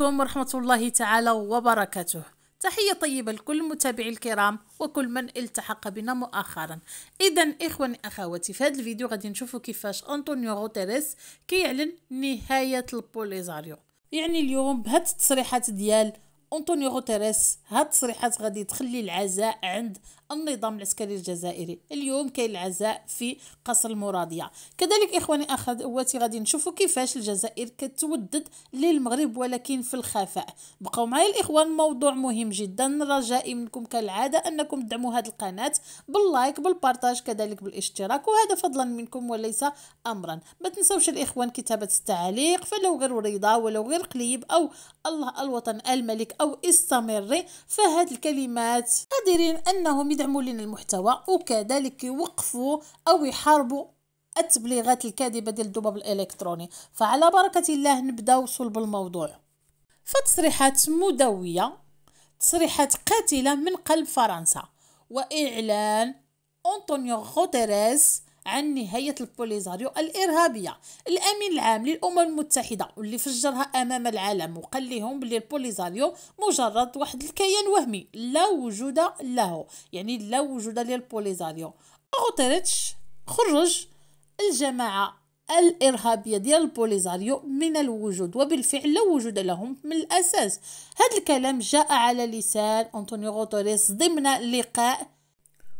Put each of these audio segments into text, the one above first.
عليكم ورحمة الله تعالى وبركاته تحية طيبة لكل متابعي الكرام وكل من التحق بنا مؤخرا اذا اخواني اخواتي في هذا الفيديو غادي نشوفوا كيفاش انطونيو غوتيريس كيعلن نهاية البوليزاريو يعني اليوم بهاد التصريحات ديال أنطونيو غوتيريس هاد التصريحات غادي تخلي العزاء عند النظام العسكري الجزائري اليوم كاين العزاء في قصر المراضية كذلك إخواني أخواتي غادي نشوفوا كيفاش الجزائر كتودد للمغرب ولكن في الخفاء بقوا معايا الإخوان موضوع مهم جدا رجائي منكم كالعادة أنكم تدعموا هذه القناة باللايك بالبارتاج كذلك بالاشتراك وهذا فضلا منكم وليس أمرا ما تنسوش الإخوان كتابة التعليق فلو غير رضا ولو غير قليب أو الله الوطن الملك او استمري فهاد الكلمات قادرين انهم يدعموا لنا المحتوى وكذلك يوقفوا او يحاربوا التبليغات الكاذبه ديال الدباب الالكتروني فعلى بركه الله نبداو صلب الموضوع فتصريحات مدويه تصريحات قاتله من قلب فرنسا واعلان انطونيو غوتيريز عن نهاية البوليزاريو الإرهابية الأمين العام للأمم المتحدة واللي فجرها أمام العالم وقال لهم بلي البوليزاريو مجرد واحد الكيان وهمي لا وجود له يعني لا وجود للبوليزاريو غوتيريتش خرج الجماعة الارهابيه ديال البوليزاريو من الوجود وبالفعل لا وجود لهم من الاساس هذا الكلام جاء على لسان انطونيو غوتوريس ضمن لقاء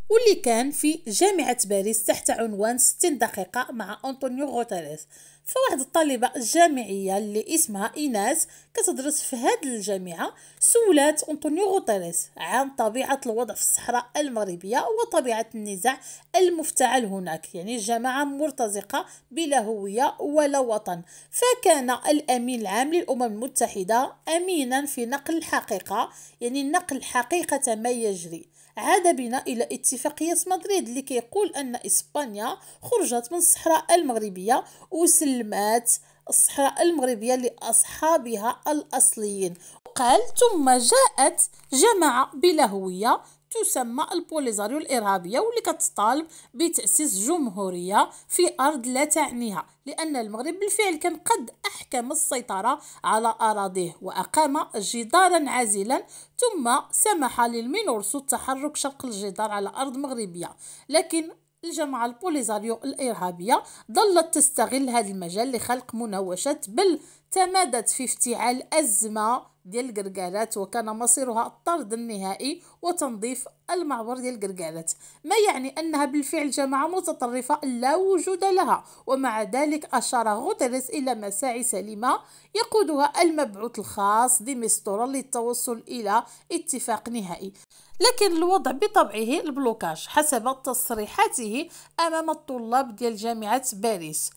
واللي كان في جامعة باريس تحت عنوان 60 دقيقة مع أنطونيو غوتيريز فواحد الطالبة جامعية اللي اسمها إيناس كتدرس في هذه الجامعة سولات أنطونيو غوتيريز عن طبيعة الوضع في الصحراء المغربية وطبيعة النزاع المفتعل هناك يعني جماعة مرتزقة بلا هوية ولا وطن فكان الأمين العام للأمم المتحدة أمينا في نقل الحقيقة يعني نقل حقيقة ما يجري عاد بنا الى اتفاقيه مدريد اللي كيقول ان اسبانيا خرجت من الصحراء المغربيه وسلمات الصحراء المغربيه لاصحابها الاصليين قال ثم جاءت جماعه بلا هويه تسمى البوليزاريو الإرهابية واللي كتطالب بتأسيس جمهورية في أرض لا تعنيها لأن المغرب بالفعل كان قد أحكم السيطرة على أراضيه وأقام جدارا عازلا ثم سمح للمينورسو التحرك شرق الجدار على أرض مغربية لكن الجماعة البوليزاريو الإرهابية ظلت تستغل هذا المجال لخلق مناوشات بل تمادت في افتعال أزمة ديال القرقالات وكان مصيرها الطرد النهائي وتنظيف المعبر ديال القرقالات ما يعني أنها بالفعل جماعة متطرفة لا وجود لها ومع ذلك أشار غوتيريس إلى مساعي سليمة يقودها المبعوث الخاص ديمستورا للتوصل إلى اتفاق نهائي لكن الوضع بطبعه البلوكاج حسب تصريحاته أمام الطلاب ديال جامعة باريس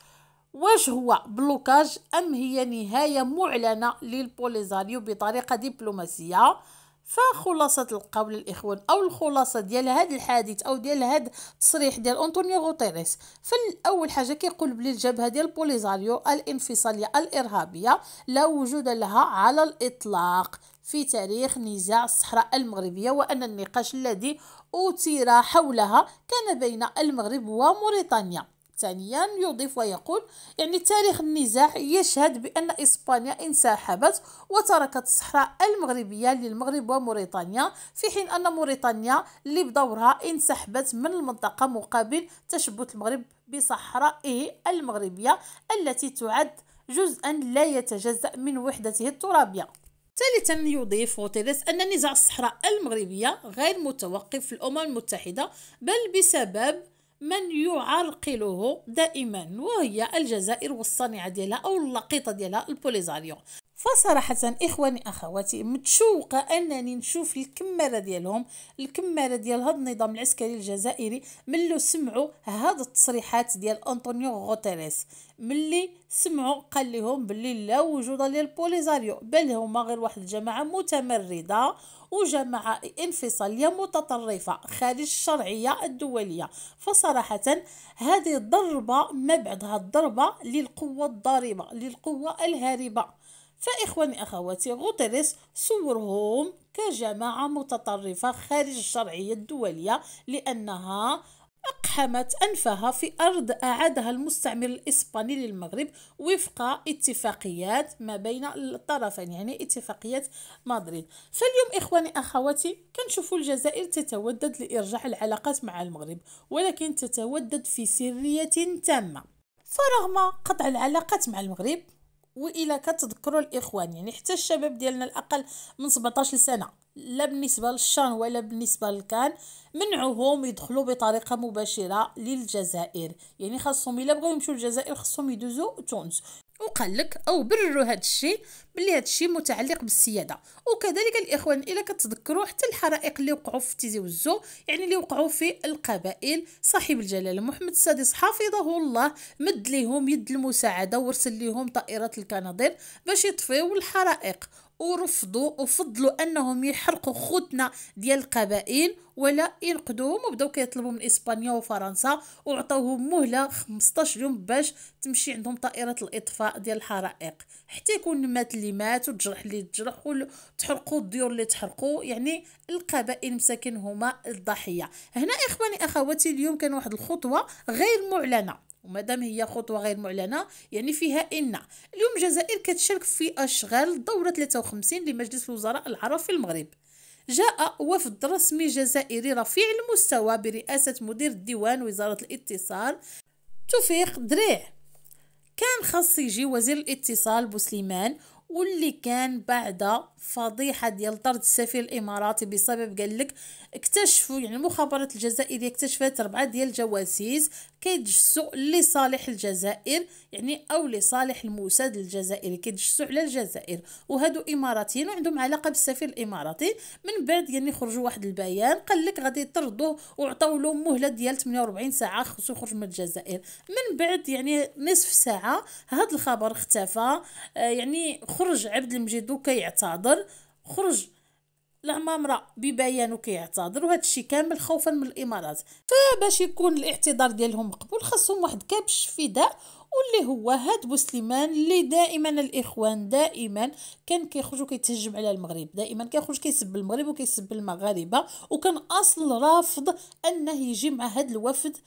واش هو بلوكاج ام هي نهايه معلنه للبوليزاريو بطريقه دبلوماسيه فخلاصة القول الإخوان أو الخلاصة ديال هذا الحادث أو ديال هذا التصريح ديال أنطونيو غوتيريس فالأول حاجة كيقول بلي الجبهة ديال بوليزاريو الانفصالية الإرهابية لا وجود لها على الإطلاق في تاريخ نزاع الصحراء المغربية وأن النقاش الذي أثير حولها كان بين المغرب وموريتانيا ثانيا يضيف ويقول يعني تاريخ النزاع يشهد بأن إسبانيا انسحبت وتركت الصحراء المغربية للمغرب وموريتانيا في حين أن موريتانيا اللي بدورها انسحبت من المنطقة مقابل تشبث المغرب بصحرائه المغربية التي تعد جزءا لا يتجزأ من وحدته الترابية ثالثا يضيف غوتيريس أن نزاع الصحراء المغربية غير متوقف في الأمم المتحدة بل بسبب من يعرقله دائما وهي الجزائر والصانعه ديالها او اللقيطه ديالها البوليزاريو فصراحة إخواني أخواتي متشوقة أنني نشوف الكمارة ديالهم الكمارة ديال هذا النظام العسكري الجزائري ملي سمعوا هاد التصريحات ديال أنطونيو غوتيريس ملي سمعوا قال لهم باللي لا وجود للبوليزاريو بل هما غير واحد الجماعة متمردة وجماعة انفصالية متطرفة خارج الشرعية الدولية فصراحة هذه الضربة ما بعدها الضربة للقوة الضاربة للقوة الهاربة فإخواني أخواتي غوتريس صورهم كجماعة متطرفة خارج الشرعية الدولية لأنها أقحمت أنفها في أرض أعادها المستعمر الإسباني للمغرب وفق اتفاقيات ما بين الطرفين يعني اتفاقيات مدريد فاليوم إخواني أخواتي كنشوفوا الجزائر تتودد لإرجاع العلاقات مع المغرب ولكن تتودد في سرية تامة فرغم قطع العلاقات مع المغرب والا كتذكروا الاخوان يعني حتى الشباب ديالنا الاقل من 17 سنه لا بالنسبه للشان ولا بالنسبه للكان منعوهم يدخلوا بطريقه مباشره للجزائر يعني خاصهم الا بغاو يمشوا للجزائر خاصهم يدوزو تونس وقال لك او برروا هذا الشيء باللي هذا الشيء متعلق بالسياده وكذلك الاخوان الا كتذكروا حتى الحرائق اللي وقعوا في تيزي وزو يعني اللي وقعوا في القبائل صاحب الجلاله محمد السادس حفظه الله مد ليهم يد المساعده ورسل ليهم طائرات الكنادير باش يطفيو الحرائق ورفضوا وفضلوا انهم يحرقوا خوتنا ديال القبائل ولا ينقدوهم وبداو كيطلبوا من اسبانيا وفرنسا وعطاوهم مهله 15 يوم باش تمشي عندهم طائره الاطفاء ديال الحرائق حتى يكون مات اللي مات وتجرح اللي تجرح وتحرقوا الديور اللي تحرقوا يعني القبائل مساكن هما الضحيه هنا اخواني اخواتي اليوم كان واحد الخطوه غير معلنه ومادام هي خطوة غير معلنة يعني فيها إن اليوم الجزائر كتشارك في أشغال دورة 53 لمجلس الوزراء العرب في المغرب جاء وفد رسمي جزائري رفيع المستوى برئاسة مدير الديوان وزارة الاتصال توفيق دريع كان خاص يجي وزير الاتصال بوسليمان واللي كان بعد فضيحة ديال طرد السفير الإماراتي بسبب قال لك اكتشفوا يعني المخابرات الجزائرية اكتشفت ربعة ديال الجواسيس كيتجسسوا لصالح الجزائر يعني أو لصالح الموساد الجزائري كيتجسسوا على الجزائر وهادو إماراتيين وعندهم علاقة بالسفير الإماراتي من بعد يعني خرجوا واحد البيان قال لك غادي يطردوه وعطاو له مهلة ديال 48 ساعة خصو يخرج من الجزائر من بعد يعني نصف ساعة هاد الخبر اختفى آه يعني خرج عبد المجيد وكيعتذر خرج العمامرة ببيان وكيعتذر وهذا الشيء كامل خوفا من الامارات فباش يكون الاعتذار ديالهم مقبول خاصهم واحد كبش فداء واللي هو هاد بوسليمان اللي دائما الاخوان دائما كان كيخرجوا كيتهجم على المغرب دائما كيخرج كيسب المغرب وكيسب المغاربه وكان اصل رافض انه يجي مع هاد الوفد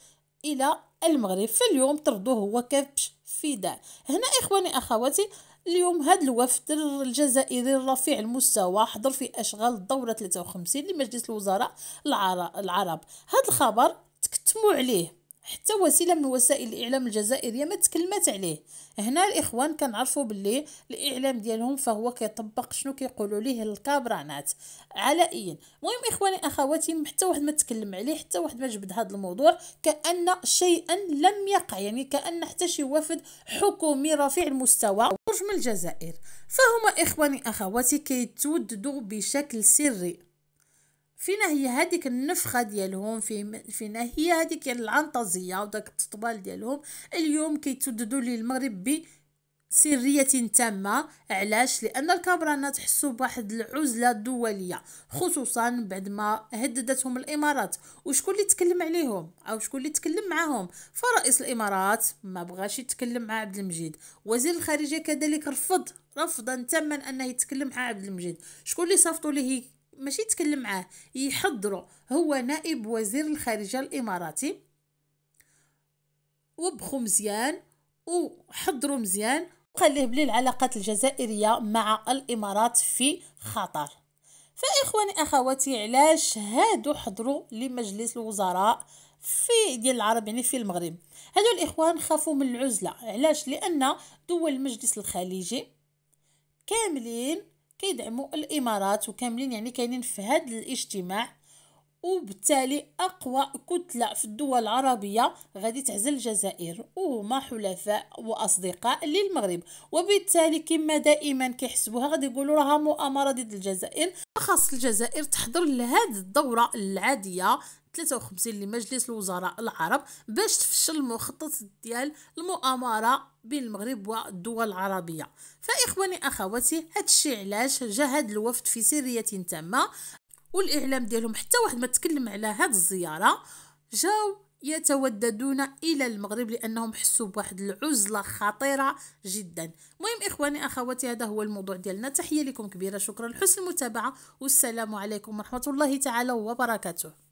الى المغرب فاليوم طردوه هو كبش فداء هنا اخواني اخواتي اليوم هذا الوفد الجزائري الرفيع المستوى حضر في أشغال الدورة 53 لمجلس الوزراء العرب هذا الخبر تكتموا عليه حتى وسيله من وسائل الاعلام الجزائريه ما تكلمت عليه هنا الاخوان كنعرفوا باللي الاعلام ديالهم فهو كيطبق شنو كيقولوا ليه الكابرانات علائيا المهم اخواني اخواتي حتى واحد ما تكلم عليه حتى واحد ما جبد هذا الموضوع كان شيئا لم يقع يعني كان حتى شي وفد حكومي رفيع المستوى تخرج من الجزائر فهما إخواني أخواتي كيتوددوا بشكل سري فينا هي هذيك النفخه ديالهم في فينا هي هذيك العنطزيه وداك التطبال ديالهم اليوم كيتوددوا للمغرب سريه تامه علاش لان الكاميرانا تحسوا بواحد العزله دوليه خصوصا بعد ما هددتهم الامارات وشكون اللي تكلم عليهم او شكون اللي تكلم معاهم فرئيس الامارات ما بغاش يتكلم مع عبد المجيد وزير الخارجيه كذلك رفض رفضا تاما انه يتكلم مع عبد المجيد شكون اللي صفطوا ليه ماشي يتكلم معاه يحضره هو نائب وزير الخارجيه الاماراتي وبخو مزيان وحضروا مزيان وخليه بلي العلاقات الجزائرية مع الإمارات في خطر فإخواني أخواتي علاش هادو حضروا لمجلس الوزراء في ديال العرب يعني في المغرب هادو الإخوان خافوا من العزلة علاش لأن دول المجلس الخليجي كاملين كيدعموا الإمارات وكاملين يعني كاينين في هاد الاجتماع وبالتالي اقوى كتله في الدول العربيه غادي تعزل الجزائر وهما حلفاء واصدقاء للمغرب وبالتالي كما دائما كيحسبوها غادي يقولوا راها مؤامره ضد الجزائر خاص الجزائر تحضر لهذه الدوره العاديه 53 لمجلس الوزراء العرب باش تفشل المخطط ديال المؤامره بين المغرب والدول العربيه فاخواني اخواتي الشيء علاش جهد الوفد في سريه تامه والاعلام ديالهم حتى واحد ما تكلم على هاد الزياره جاو يتوددون الى المغرب لانهم حسوا بواحد العزله خطيره جدا مهم اخواني اخواتي هذا هو الموضوع ديالنا تحيه لكم كبيره شكرا لحسن المتابعه والسلام عليكم ورحمه الله تعالى وبركاته